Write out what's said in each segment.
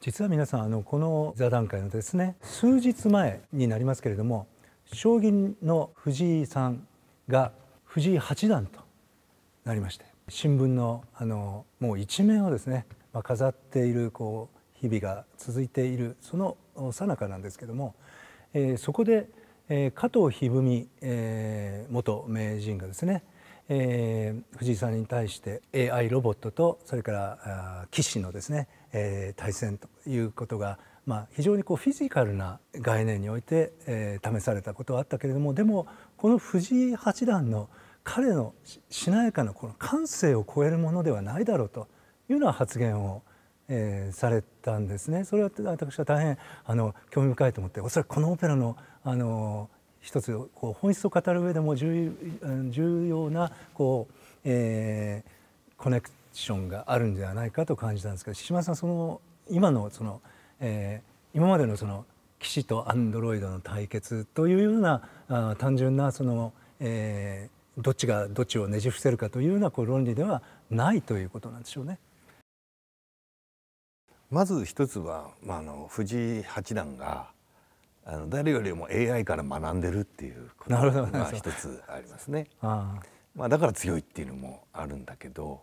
実は皆さんあのこの座談会のですね数日前になりますけれども将棋の藤井さんが藤井八段となりまして新聞のあのもう一面をですね、まあ、飾っているこう日々が続いているそのさなかなんですけども、えー、そこで、えー、加藤一二三、えー、元名人がですねえー、藤井さんに対して AI ロボットとそれから棋士のですね、えー、対戦ということが、まあ、非常にこうフィジカルな概念において、えー、試されたことはあったけれどもでもこの藤井八段の彼のしなやかなこの感性を超えるものではないだろうというような発言を、えー、されたんですね。それは私は大変あの興味深いと思っておそらくこのオペラのあの一つこう本質を語る上でも重要なこう、えー、コネクションがあるんではないかと感じたんですけど志島さんその今のその、えー、今までのその騎士とアンドロイドの対決というようなあ単純なその、えー、どっちがどっちをねじ伏せるかというようなこう論理ではないということなんでしょうね。まず一つは、まあ、あの藤井八段があの誰よりも AI から学んでるっていうことが一つありますね。あまあ、だから強いっていうのもあるんだけど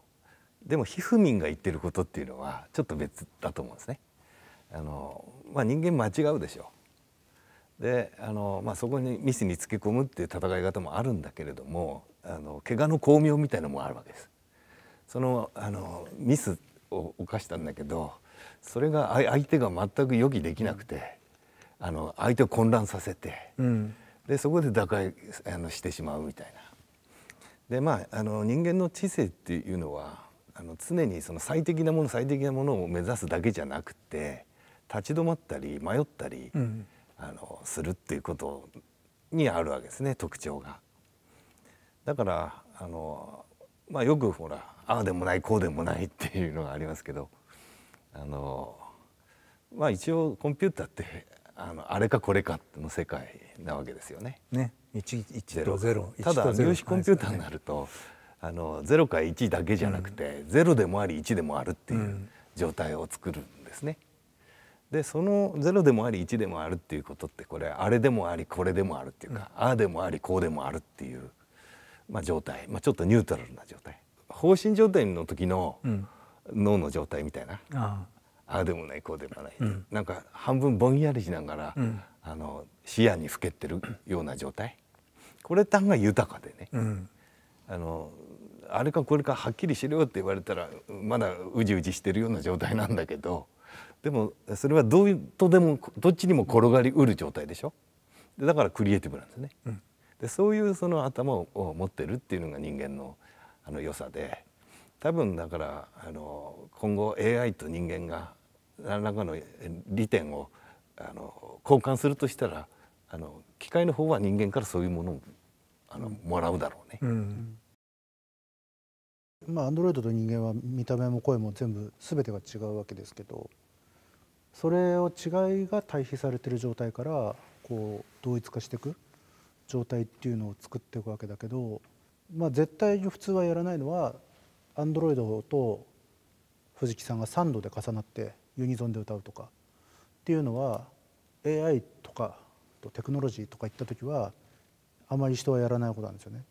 でもひふみんが言ってることっていうのはちょっと別だと思うんですね。あのまあ、人間間違うでしょであの、まあ、そこにミスにつけ込むっていう戦い方もあるんだけれどもあの怪我の巧妙みたいのもあるわけです。そのあのミスを犯したんだけどそれが相手が全く予期できなくてあの相手を混乱させて、うん、でそこで打開あのしてしまうみたいな。でまああの人間の知性っていうのはあの常にその最適なもの最適なものを目指すだけじゃなくて立ち止まったり迷ったり、うん、あのするっていうことにあるわけですね特徴が。だからあの、まあ、よくほらああでもないこうでもないっていうのがありますけどあのまあ一応コンピューターってあのあれかこれかの世界なわけですよね。ね1と0ただ量子コンピューターになると、あの0か1だけじゃなくて、うん、0でもあり1でもあるっていう状態を作るんですね。でその0でもあり1でもあるっていうことってこれあれでもありこれでもあるっていうか、うん、ああでもありこうでもあるっていう、まあ、状態、まあ、ちょっとニュートラルな状態。放心状態の時の脳の状態みたいな、ああでもないこうでもない、うん、なんか半分ぼんやりしながら、うん、あの視野にふけってるような状態これ単が豊かでね、うん、あのあれかこれかはっきりしろよって言われたらまだうじうじしてるような状態なんだけどでもそれはどうとでもどっちにも転がりうる状態でしょだからクリエイティブなんですね。でそういうその頭を持ってるっていうのが人間のあの良さで多分だからあの今後 AI と人間が何らかの利点をあの交換するとしたらあの機械の方は人間からそういうものをあのもらうだろうね。うんまあ、アンドロイドと人間は見た目も声も全部全てが違うわけですけどそれを違いが対比されてる状態からこう同一化していく状態っていうのを作っていくわけだけど、まあ、絶対に普通はやらないのはアンドロイドと藤木さんが3度で重なってユニゾンで歌うとかっていうのは AI とかテクノロジーとかいった時はあまり人はやらないことなんですよね。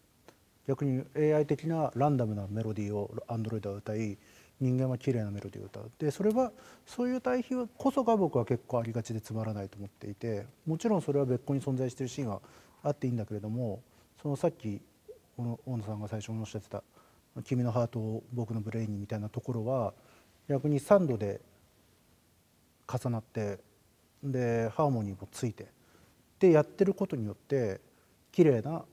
逆に AI 的なランダムなメロディーをアンドロイドは歌い人間は綺麗なメロディーを歌うでそれはそういう対比こそが僕は結構ありがちでつまらないと思っていてもちろんそれは別個に存在してるシーンはあっていいんだけれどもそのさっき小野さんが最初におっしゃってた「君のハート僕のブレイン」みたいなところは逆に3度で重なってでハーモニーもついてでやってることによって綺麗な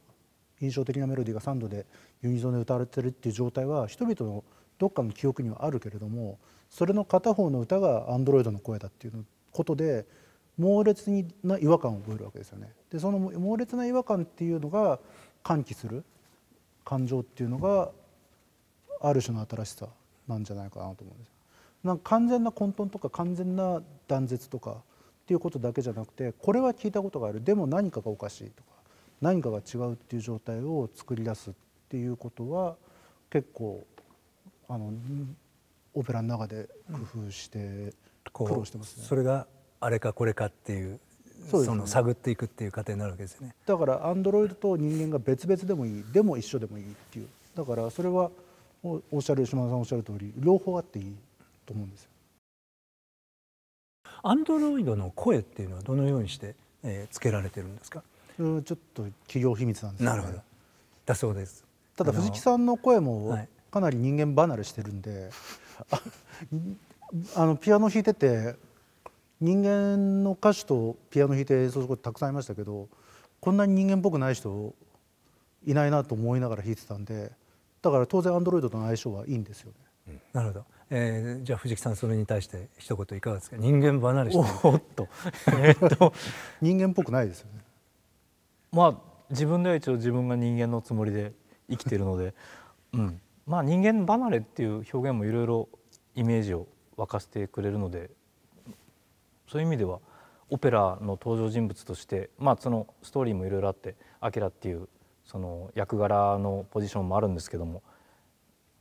印象的なメロディーが3度でユニゾンで歌われてるっていう状態は人々のどっかの記憶にはあるけれどもそれの片方の歌がアンドロイドの声だっていうことで猛烈な違和感を覚えるわけですよね。でその猛烈な違和感っていうのが歓喜する感情っていうのがある種の新しさなんじゃないかなと思うんですなんか完全な混沌とか完全な断絶とかっていうことだけじゃなくてこれは聞いたことがあるでも何かがおかしいとか何かが違うっていう状態を作り出すっていうことは結構あのオペラの中で工夫して、苦労してます、ね、それがあれかこれかっていうそね、その探っていくっていう過程になるわけですねだからアンドロイドと人間が別々でもいいでも一緒でもいいっていうだからそれはおっしゃる島田さんおっしゃる通り両方あっていいと思うんですよ。アンドロイドの声っていうのはどのようにして、えー、つけられてるんですか。ちょっと企業秘密なんです、ね、なるほど。だそうです。ただ藤木さんの声もかなり人間離れしてるんで、はい、あのピアノ弾いてて人間の歌手とピアノ弾いて演奏することたくさんいましたけどこんなに人間っぽくない人いないなと思いながら弾いてたんでだから当然アンドロイドとの相性はいいんですよね。うん、なるほどえー、じゃあ藤木さんそれに対して一言いかがですか人間離れしておっとえっと 人間っぽくないですよねまあ自分では一応自分が人間のつもりで生きてるので、うん、まあ人間離れっていう表現もいろいろイメージを沸かせてくれるのでそういう意味ではオペラの登場人物としてまあそのストーリーもいろいろあって「アキラ」っていうその役柄のポジションもあるんですけども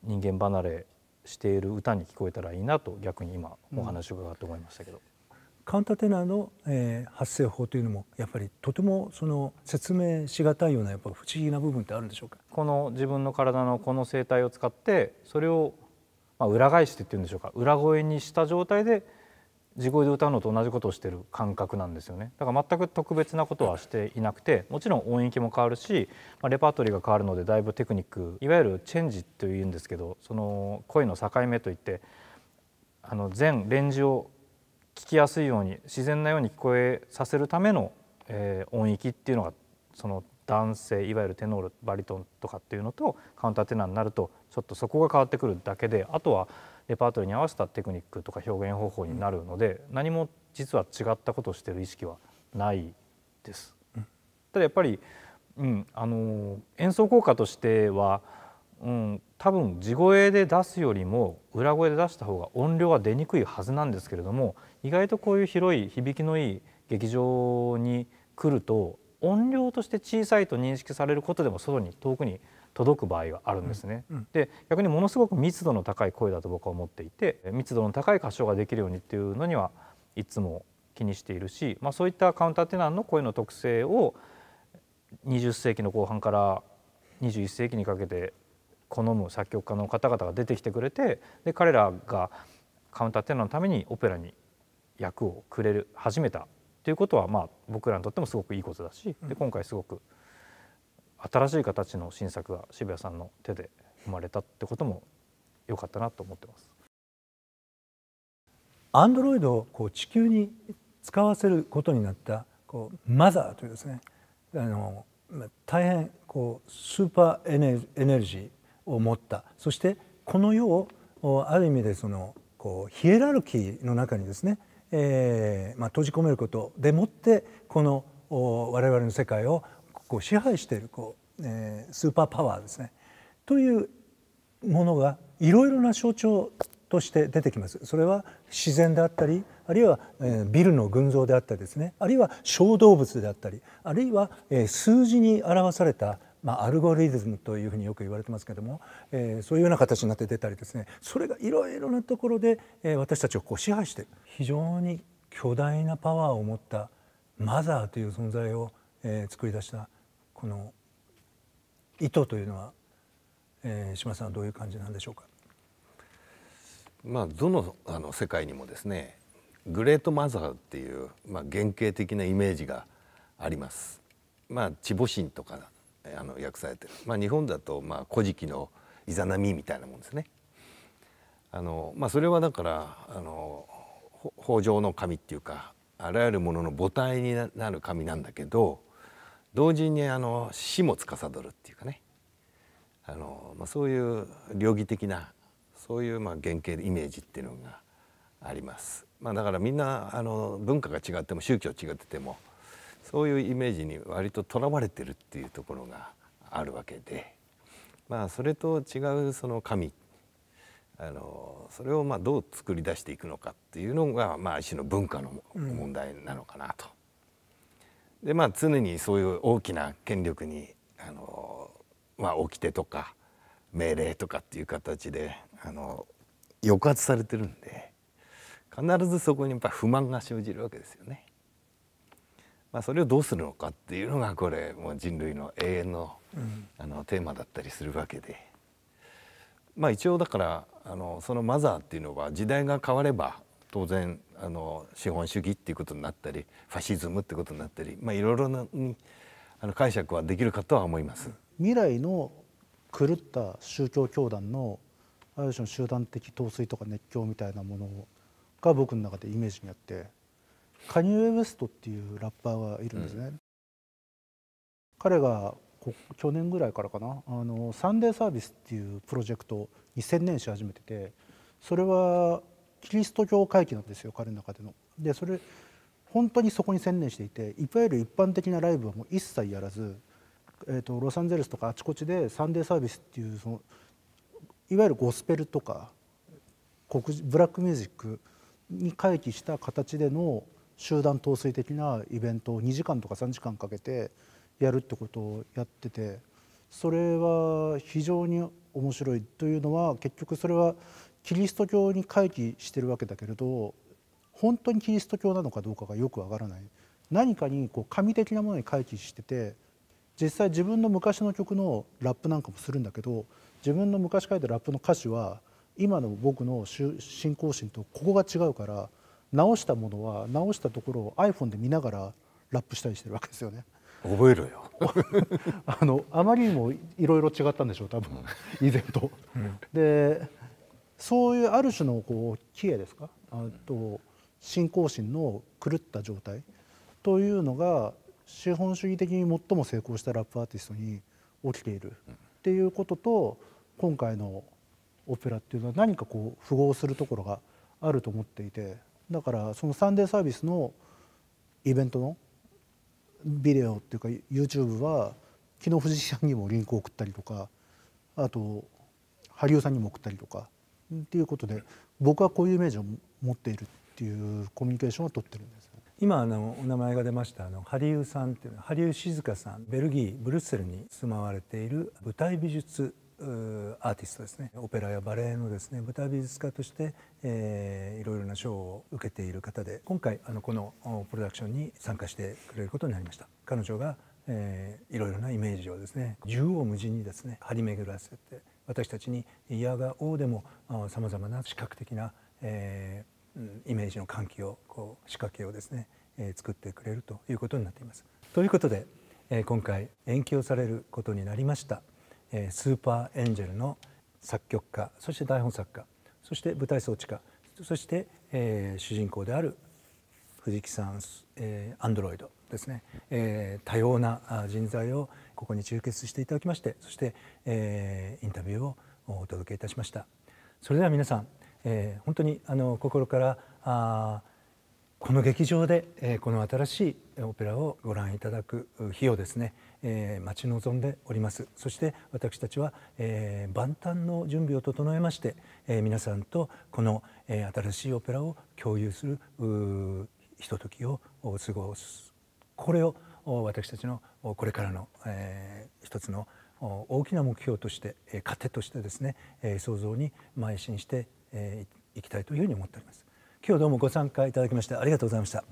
人間離れしている歌に聞こえたらいいなと逆に今お話を伺って思いましたけど。うんカウンターテナーの、えー、発声法というのもやっぱりとてもその説明しがたいようなやっぱ不思議な部分ってあるんでしょうかこの自分の体のこの声帯を使ってそれを、まあ、裏返してっていうんでしょうか裏声にした状態で自声で歌うのと同じことをしてる感覚なんですよねだから全く特別なことはしていなくてもちろん音域も変わるし、まあ、レパートリーが変わるのでだいぶテクニックいわゆるチェンジというんですけどその声の境目といってあの全レンジを聞きやすいように自然なように聞こえさせるための、えー、音域っていうのがその男性いわゆるテノールバリトンとかっていうのとカウンターテナーになるとちょっとそこが変わってくるだけであとはレパートリーに合わせたテクニックとか表現方法になるので、うん、何も実は違ったことをしてる意識はないです。うん、ただやっぱり、うん、あの演奏効果としては、うん、多分地声で出すよりも裏声で出した方が音量は出にくいはずなんですけれども意外とこういう広い響きのいい劇場に来ると音量として小さいと認識されることでも外に遠くに届く場合があるんですね、うんうん、で逆にものすごく密度の高い声だと僕は思っていて密度の高い歌唱ができるようにっていうのにはいつも気にしているし、まあ、そういったカウンターテナーの声の特性を20世紀の後半から21世紀にかけて好む作曲家の方々が出てきてくれてで彼らがカウンターテナーのためにオペラに役をくれる始めたっていうことはまあ僕らにとってもすごくいいことだし、で今回すごく新しい形の新作が渋谷さんの手で生まれたってことも良かったなと思ってます。アンドロイドをこう地球に使わせることになったこうマザーというですねあの大変こうスーパーエネエネルギーを持ったそしてこの世をある意味でそのこうヒエラルキーの中にですねえーまあ、閉じ込めることでもってこの我々の世界をこう支配しているこう、えー、スーパーパワーですねというものがいろいろな象徴として出てきます。それは自然であったりあるいは、えー、ビルの群像であったりですねあるいは小動物であったりあるいは、えー、数字に表されたまあ、アルゴリズムというふうによく言われてますけども、えー、そういうような形になって出たりですねそれがいろいろなところで、えー、私たちをこう支配してる非常に巨大なパワーを持ったマザーという存在を、えー、作り出したこの意図というのは、えー、島さんはどういう感じなんでしょうかまあ、どのあの世界にもですねグレートマザーっていう、まあ、原型的なイメージがあります。まあ、チボンとかあの訳されてる、まあ、日本だと「まあ古事記」の「イザナミ」みたいなもんですね。あのまあ、それはだからあの北条の神っていうかあらゆるものの母体になる神なんだけど同時にあの死も司るっていうかねあの、まあ、そういう両義的なそういうまあ原型イメージっていうのがあります。まあ、だからみんなあの文化が違っても宗教違っててもそういうイメージに割ととらわれてるっていうところがあるわけで、まあ、それと違うその神あのそれをまあどう作り出していくのかっていうのが、まあ、一種の文化の問題なのかなと。うん、でまあ、常にそういう大きな権力にあの、まあ、掟とか命令とかっていう形であの抑圧されてるんで必ずそこにやっぱ不満が生じるわけですよね。まあ、それをどうするのかっていうのがこれもう人類の永遠の,、あのテーマだったりするわけで、まあ、一応だからあのそのマザーっていうのは時代が変われば当然あの資本主義っていうことになったりファシズムってことになったり、まあ、いろいろなあの解釈はできるかとは思います。未来の狂った宗教教団のある種の集団的統帥とか熱狂みたいなものが僕の中でイメージにあってカニウェ・ウェストっていうラッパーがいるんですね、うん、彼が去年ぐらいからかなあのサンデーサービスっていうプロジェクトに専念し始めててそれはキリスト教会議なんですよ彼の中での。でそれ本当にそこに専念していていわゆる一般的なライブはもう一切やらず、えーと、とロサンゼルスとかあちこちでサンデーサービスっていうそのいわゆるゴスペルとか黒ブラックミュージックに回帰した形での集団陶酔的なイベントを2時間とか3時間かけてやるってことをやっててそれは非常に面白いというのは結局それはキリスト教に回帰してるわけだけれど本当にキリスト教なのかどうかがよくわからない何かにこう神的なものに回帰してて実際自分の昔の曲のラップなんかもするんだけど自分の昔書いたラップの歌詞は今の僕の信仰心とここが違うから直したものは直したところを iPhone で見ながらラップしたりしてるわけですよね。覚えろよ あのあまりにもいろいろ違ったんでしょう多分、うん、以前と。うん、でそういうある種のこうキエですかあと信仰心の狂った状態というのが資本主義的に最も成功したラップアーティストに起きているっていうことと今回のオペラっていうのは何かこう符合するところがあると思っていてだからそのサンデーサービスのイベントのビデオっていうか YouTube は昨日藤井さんにもリンクを送ったりとかあと羽生さんにも送ったりとかっていうことで僕はこういうイメージを持っているっていうコミュニケーションを取ってるんです、今あのお名前が出ましたあの羽生さんっていうのは羽生静香さんベルギーブルッセルに住まわれている舞台美術アーティストですねオペラやバレエのですね舞台美術家として、えー、いろいろな賞を受けている方で今回あのこのプロダクションに参加してくれることになりました彼女が、えー、いろいろなイメージをですね縦横無尽にですね張り巡らせて私たちにいやがおうでもさまざまな視覚的な、えー、イメージの喚起をこう仕掛けをですね、えー、作ってくれるということになっています。ということで、えー、今回延期をされることになりました。スーパーエンジェルの作曲家そして台本作家そして舞台装置家そして、えー、主人公である藤木さん、えー、アンドロイドですね、えー、多様な人材をここに集結していただきましてそして、えー、インタビューをお届けいたしましたそれでは皆さん、えー、本当にあの心からあこの劇場で、えー、この新しいオペラをご覧いただく日をですねえー、待ち望んでおりますそして私たちは、えー、万端の準備を整えまして、えー、皆さんとこの、えー、新しいオペラを共有するひとときを過ごすこれを私たちのこれからの、えー、一つの大きな目標としてえ糧としてですねえ創造に邁進していきたいというふうに思っております今日どうもご参加いただきましてありがとうございました